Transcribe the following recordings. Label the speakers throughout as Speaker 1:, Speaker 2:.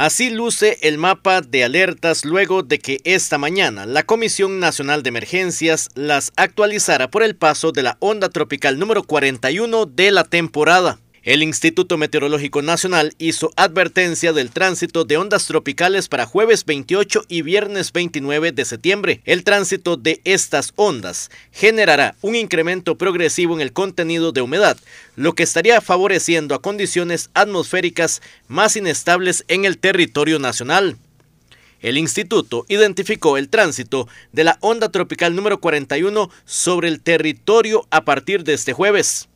Speaker 1: Así luce el mapa de alertas luego de que esta mañana la Comisión Nacional de Emergencias las actualizara por el paso de la onda tropical número 41 de la temporada. El Instituto Meteorológico Nacional hizo advertencia del tránsito de ondas tropicales para jueves 28 y viernes 29 de septiembre. El tránsito de estas ondas generará un incremento progresivo en el contenido de humedad, lo que estaría favoreciendo a condiciones atmosféricas más inestables en el territorio nacional. El instituto identificó el tránsito de la onda tropical número 41 sobre el territorio a partir de este jueves.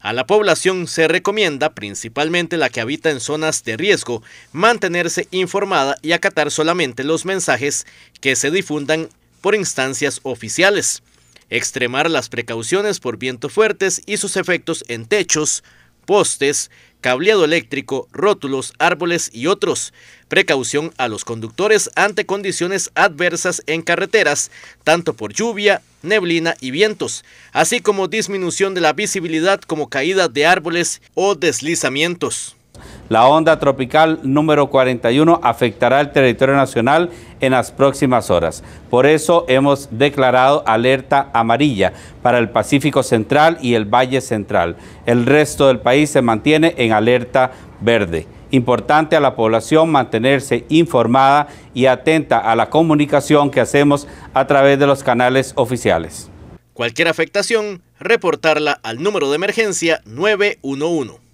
Speaker 1: A la población se recomienda, principalmente la que habita en zonas de riesgo, mantenerse informada y acatar solamente los mensajes que se difundan por instancias oficiales, extremar las precauciones por vientos fuertes y sus efectos en techos, postes, cableado eléctrico, rótulos, árboles y otros. Precaución a los conductores ante condiciones adversas en carreteras, tanto por lluvia, neblina y vientos, así como disminución de la visibilidad
Speaker 2: como caída de árboles o deslizamientos. La onda tropical número 41 afectará el territorio nacional en las próximas horas. Por eso hemos declarado alerta amarilla para el Pacífico Central y el Valle Central. El resto del país se mantiene en alerta verde. Importante a la población mantenerse informada y atenta a la comunicación que hacemos a través de los canales oficiales.
Speaker 1: Cualquier afectación, reportarla al número de emergencia 911.